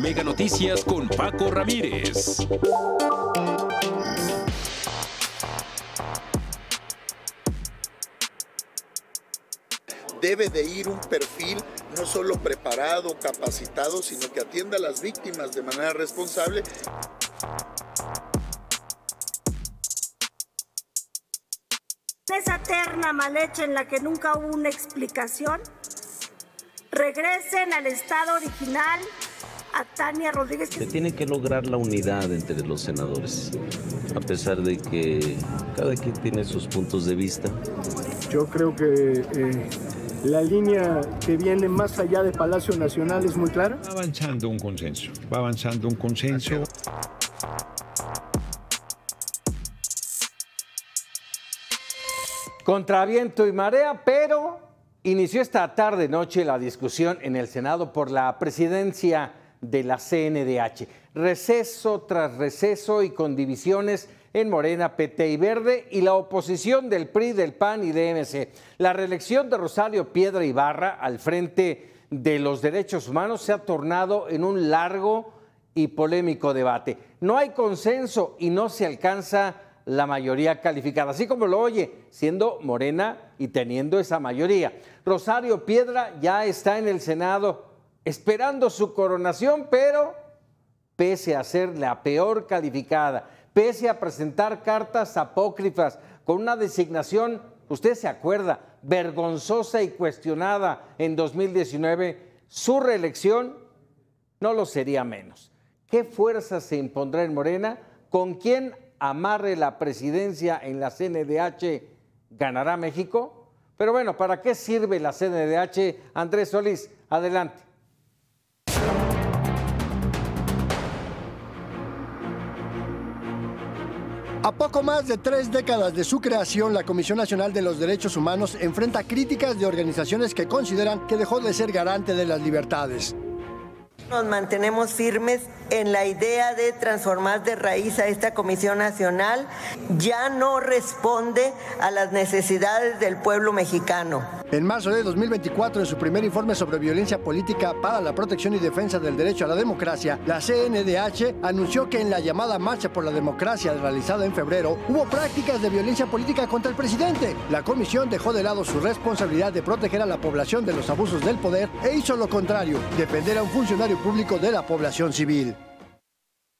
Mega Noticias con Paco Ramírez. Debe de ir un perfil no solo preparado, capacitado, sino que atienda a las víctimas de manera responsable. Esa mal malhecha en la que nunca hubo una explicación, regresen al estado original Tania Rodríguez. Se tiene que lograr la unidad entre los senadores, a pesar de que cada quien tiene sus puntos de vista. Yo creo que eh, la línea que viene más allá de Palacio Nacional es muy clara. Va avanzando un consenso, va avanzando un consenso. Contraviento y marea, pero inició esta tarde noche la discusión en el Senado por la presidencia de la CNDH. Receso tras receso y con divisiones en Morena, PT y Verde y la oposición del PRI, del PAN y de La reelección de Rosario Piedra Ibarra al frente de los derechos humanos se ha tornado en un largo y polémico debate. No hay consenso y no se alcanza la mayoría calificada, así como lo oye, siendo morena y teniendo esa mayoría. Rosario Piedra ya está en el Senado esperando su coronación, pero pese a ser la peor calificada, pese a presentar cartas apócrifas con una designación, usted se acuerda, vergonzosa y cuestionada en 2019, su reelección no lo sería menos. ¿Qué fuerza se impondrá en Morena? ¿Con quién amarre la presidencia en la CNDH ganará México? Pero bueno, ¿para qué sirve la CNDH? Andrés Solís, adelante. A poco más de tres décadas de su creación, la Comisión Nacional de los Derechos Humanos enfrenta críticas de organizaciones que consideran que dejó de ser garante de las libertades. Nos mantenemos firmes en la idea de transformar de raíz a esta Comisión Nacional. Ya no responde a las necesidades del pueblo mexicano. En marzo de 2024, en su primer informe sobre violencia política para la protección y defensa del derecho a la democracia, la CNDH anunció que en la llamada Marcha por la Democracia realizada en febrero hubo prácticas de violencia política contra el presidente. La comisión dejó de lado su responsabilidad de proteger a la población de los abusos del poder e hizo lo contrario, depender a un funcionario público de la población civil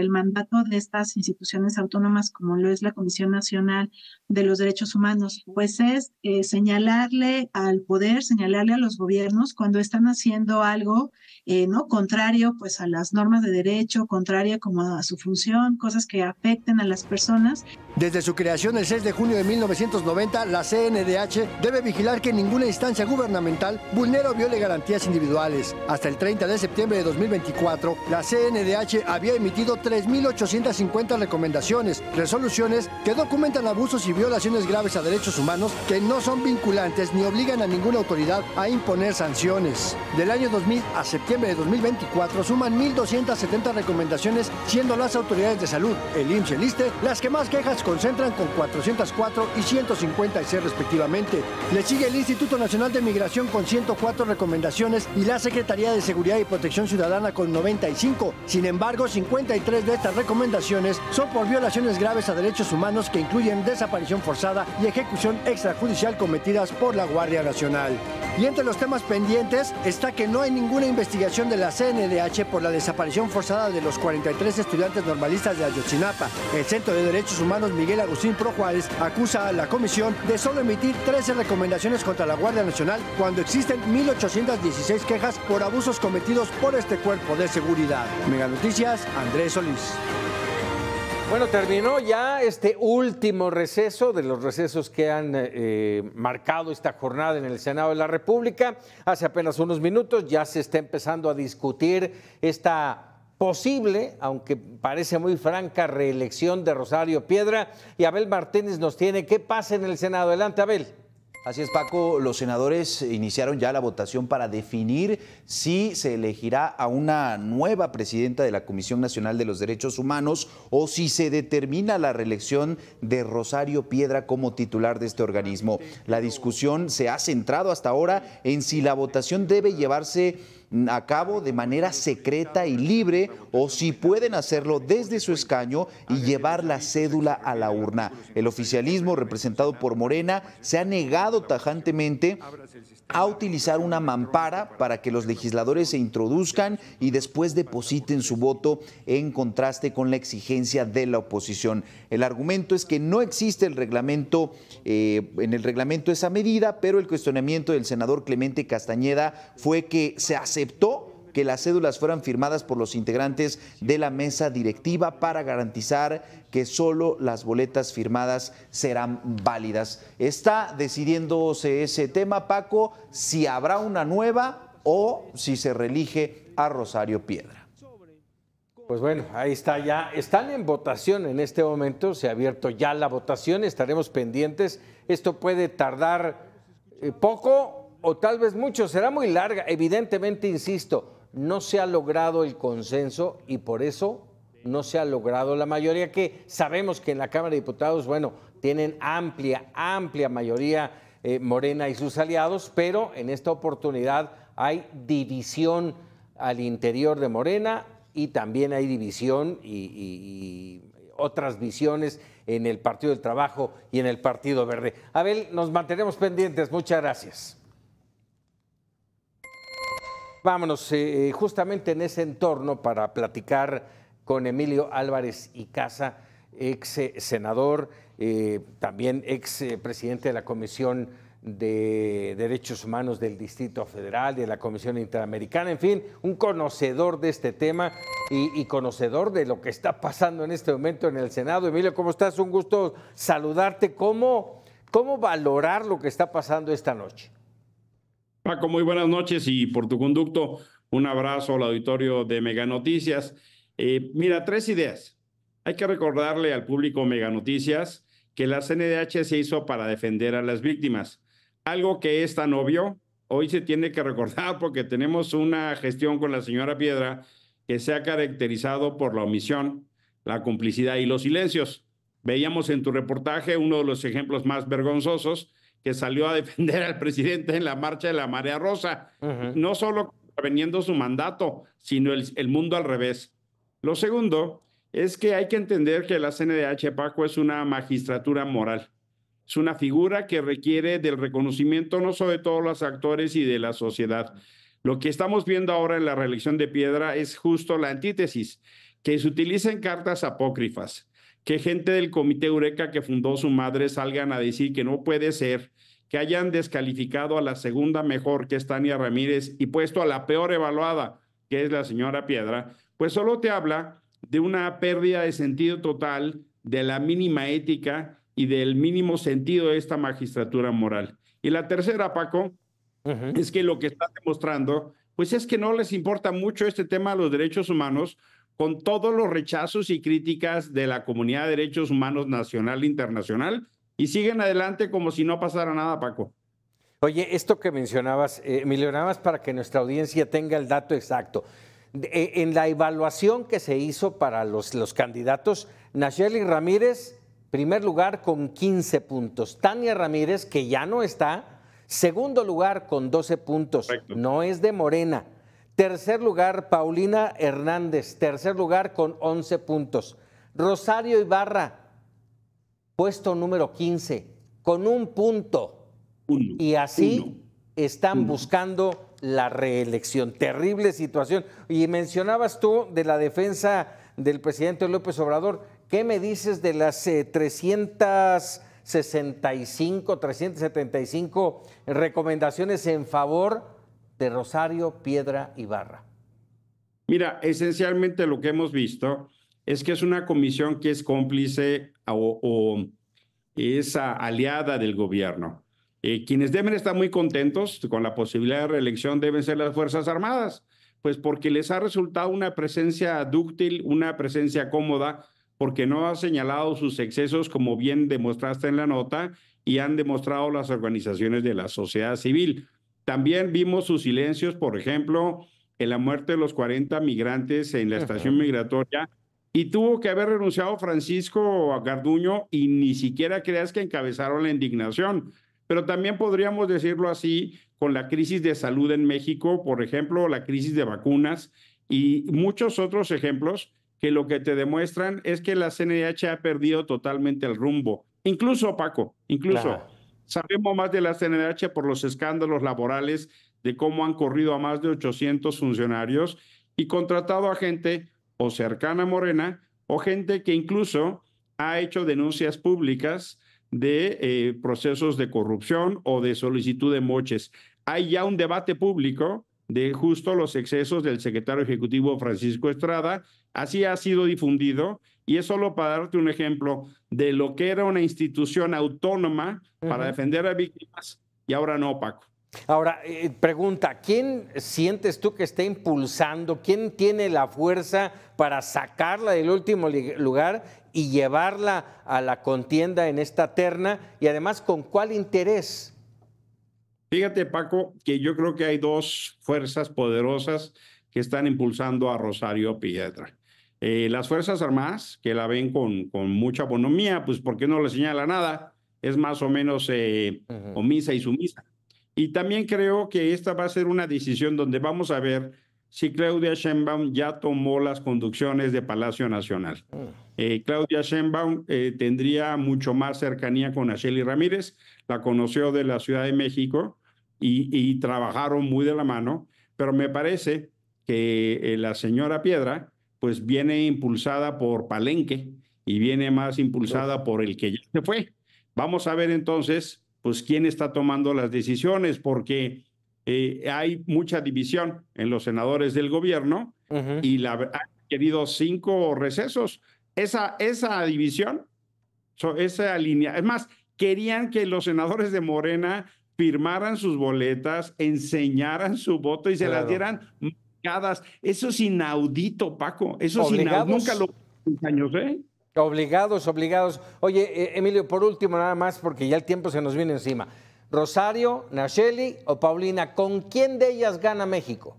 el mandato de estas instituciones autónomas, como lo es la Comisión Nacional de los Derechos Humanos, pues es eh, señalarle al poder, señalarle a los gobiernos cuando están haciendo algo eh, no contrario, pues a las normas de derecho, contraria como a su función, cosas que afecten a las personas. Desde su creación el 6 de junio de 1990, la CNDH debe vigilar que ninguna instancia gubernamental vulnere o viole garantías individuales. Hasta el 30 de septiembre de 2024, la CNDH había emitido 3.850 recomendaciones, resoluciones que documentan abusos y violaciones graves a derechos humanos que no son vinculantes ni obligan a ninguna autoridad a imponer sanciones. Del año 2000 a septiembre de 2024 suman 1.270 recomendaciones, siendo las autoridades de salud, el IMSS el ISTE, las que más quejas concentran con 404 y 156 respectivamente. Le sigue el Instituto Nacional de Migración con 104 recomendaciones y la Secretaría de Seguridad y Protección Ciudadana con 95. Sin embargo, 53 de estas recomendaciones son por violaciones graves a derechos humanos que incluyen desaparición forzada y ejecución extrajudicial cometidas por la Guardia Nacional. Y entre los temas pendientes está que no hay ninguna investigación de la CNDH por la desaparición forzada de los 43 estudiantes normalistas de Ayotzinapa. El Centro de Derechos Humanos Miguel Agustín Pro Juárez acusa a la comisión de solo emitir 13 recomendaciones contra la Guardia Nacional cuando existen 1.816 quejas por abusos cometidos por este cuerpo de seguridad. Mega Noticias, Andrés bueno, terminó ya este último receso de los recesos que han eh, eh, marcado esta jornada en el Senado de la República. Hace apenas unos minutos ya se está empezando a discutir esta posible, aunque parece muy franca, reelección de Rosario Piedra. Y Abel Martínez nos tiene qué pasa en el Senado. Adelante, Abel. Así es, Paco, los senadores iniciaron ya la votación para definir si se elegirá a una nueva presidenta de la Comisión Nacional de los Derechos Humanos o si se determina la reelección de Rosario Piedra como titular de este organismo. La discusión se ha centrado hasta ahora en si la votación debe llevarse a cabo de manera secreta y libre o si pueden hacerlo desde su escaño y llevar la cédula a la urna. El oficialismo representado por Morena se ha negado tajantemente a utilizar una mampara para que los legisladores se introduzcan y después depositen su voto en contraste con la exigencia de la oposición. El argumento es que no existe el reglamento, eh, en el reglamento esa medida, pero el cuestionamiento del senador Clemente Castañeda fue que se aceptó que las cédulas fueran firmadas por los integrantes de la mesa directiva para garantizar que solo las boletas firmadas serán válidas. Está decidiéndose ese tema, Paco, si habrá una nueva o si se relige a Rosario Piedra. Pues bueno, ahí está ya. Están en votación en este momento, se ha abierto ya la votación, estaremos pendientes. Esto puede tardar eh, poco o tal vez mucho, será muy larga, evidentemente, insisto no se ha logrado el consenso y por eso no se ha logrado la mayoría, que sabemos que en la Cámara de Diputados, bueno, tienen amplia, amplia mayoría eh, Morena y sus aliados, pero en esta oportunidad hay división al interior de Morena y también hay división y, y otras visiones en el Partido del Trabajo y en el Partido Verde. Abel, nos mantenemos pendientes. Muchas gracias. Vámonos eh, eh, justamente en ese entorno para platicar con Emilio Álvarez y Casa, ex eh, senador, también ex presidente de la Comisión de Derechos Humanos del Distrito Federal, de la Comisión Interamericana, en fin, un conocedor de este tema y, conocedor de lo que está pasando en este momento en el Senado. Emilio, ¿cómo estás? Un gusto saludarte. ¿Cómo, cómo valorar lo que está pasando esta noche? Paco, muy buenas noches y por tu conducto, un abrazo al auditorio de Mega Noticias. Eh, mira, tres ideas. Hay que recordarle al público Mega Noticias que la CNDH se hizo para defender a las víctimas, algo que es tan obvio. Hoy se tiene que recordar porque tenemos una gestión con la señora Piedra que se ha caracterizado por la omisión, la complicidad y los silencios. Veíamos en tu reportaje uno de los ejemplos más vergonzosos, que salió a defender al presidente en la marcha de la Marea Rosa, no solo conveniendo su mandato, sino el, mundo al revés. Lo segundo es que hay que entender que la CNDH Paco es una magistratura moral. Es una figura que requiere del reconocimiento no solo de todos los actores y de la sociedad. Lo que estamos viendo ahora en la reelección de Piedra es justo la antítesis, que se utilicen cartas apócrifas, que gente del Comité Eureka que fundó su madre salgan a decir que no puede ser que hayan descalificado a la segunda mejor, que es Tania Ramírez, y puesto a la peor evaluada, que es la señora Piedra, pues solo te habla de una pérdida de sentido total, de la mínima ética y del mínimo sentido de esta magistratura moral. Y la tercera, Paco, es que lo que está demostrando, pues es que no les importa mucho este tema de los derechos humanos, con todos los rechazos y críticas de la comunidad de derechos humanos nacional e internacional y siguen adelante como si no pasara nada, Paco. Oye, esto que mencionabas, eh, Emilio, para que nuestra audiencia tenga el dato exacto. Eh, en la evaluación que se hizo para los, los candidatos, Nacheli Ramírez, primer lugar con 15 puntos. Tania Ramírez, que ya no está, segundo lugar con 12 puntos. No es de Morena. Tercer lugar, Paulina Hernández. Tercer lugar con 11 puntos. Rosario Ibarra, puesto número 15, con un punto. y así están buscando la reelección. Terrible situación. Y mencionabas tú de la defensa del presidente López Obrador. ¿Qué me dices de las 365, eh, 375 recomendaciones en favor de Rosario, Piedra y Barra? Mira, esencialmente lo que hemos visto es que es una comisión que es cómplice o, es aliada del gobierno. Eh, quienes deben estar muy contentos con la posibilidad de reelección deben ser las Fuerzas Armadas, pues porque les ha resultado una presencia dúctil, una presencia cómoda, porque no ha señalado sus excesos como bien demostraste en la nota y han demostrado las organizaciones de la sociedad civil. También vimos sus silencios, por ejemplo, en la muerte de los 40 migrantes en la estación migratoria. Y tuvo que haber renunciado Francisco Garduño y ni siquiera creas que encabezaron la indignación. Pero también podríamos decirlo así con la crisis de salud en México, por ejemplo, la crisis de vacunas y muchos otros ejemplos que lo que te demuestran es que la CNH ha perdido totalmente el rumbo. Incluso, Paco, incluso. Sabemos más de la CNH por los escándalos laborales de cómo han corrido a más de 800 funcionarios y contratado a gente o cercana a Morena o gente que incluso ha hecho denuncias públicas de eh, procesos de corrupción o de solicitud de moches. Hay ya un debate público de justo los excesos del secretario ejecutivo Francisco Estrada. Así ha sido difundido y es solo para darte un ejemplo de lo que era una institución autónoma para defender a víctimas y ahora no, Paco. Ahora, eh, pregunta, ¿quién sientes tú que está impulsando? ¿Quién tiene la fuerza para sacarla del último lugar y llevarla a la contienda en esta terna? Y además, ¿con cuál interés? Fíjate, Paco, que yo creo que hay dos fuerzas poderosas que están impulsando a Rosario Piedra. Eh, las Fuerzas Armadas, que la ven con, con mucha bonomía, pues porque no le señala nada, es más o menos eh, omisa y sumisa. Y también creo que esta va a ser una decisión donde vamos a ver si Claudia Sheinbaum ya tomó las conducciones de Palacio Nacional. Mm. Eh, Claudia Sheinbaum tendría mucho más cercanía con Ashley Ramírez, la conoció de la Ciudad de México, y, trabajaron muy de la mano, pero me parece que eh, la señora Piedra pues viene impulsada por Palenque y viene más impulsada por el que ya se fue. Vamos a ver entonces pues quién está tomando las decisiones porque eh, hay mucha división en los senadores del gobierno y la, han querido cinco recesos. Esa, esa división, esa línea, es más, querían que los senadores de Morena firmaran sus boletas, enseñaran su voto y se las dieran marcadas. Eso es inaudito, Paco. Eso es inaudito. Nunca lo años, ¿eh? Obligados, obligados. Oye, eh, Emilio, por último, nada más, porque ya el tiempo se nos viene encima. Rosario, Nacheli o Paulina, ¿con quién de ellas gana México?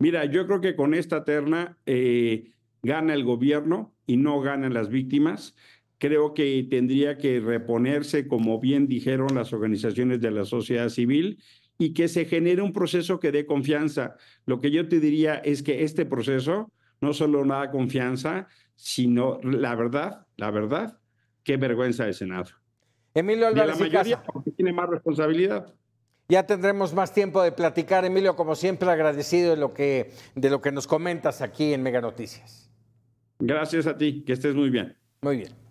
Mira, yo creo que con esta terna eh, gana el gobierno y no ganan las víctimas creo que tendría que reponerse, como bien dijeron las organizaciones de la sociedad civil, y que se genere un proceso que dé confianza. Lo que yo te diría es que este proceso no solo nada confianza, sino la verdad, la verdad, qué vergüenza de Senado. Emilio Álvarez la mayoría, tiene más responsabilidad. Ya tendremos más tiempo de platicar, Emilio, como siempre agradecido de lo que, de lo que nos comentas aquí en Mega Noticias. Gracias a ti, que estés muy bien. Muy bien.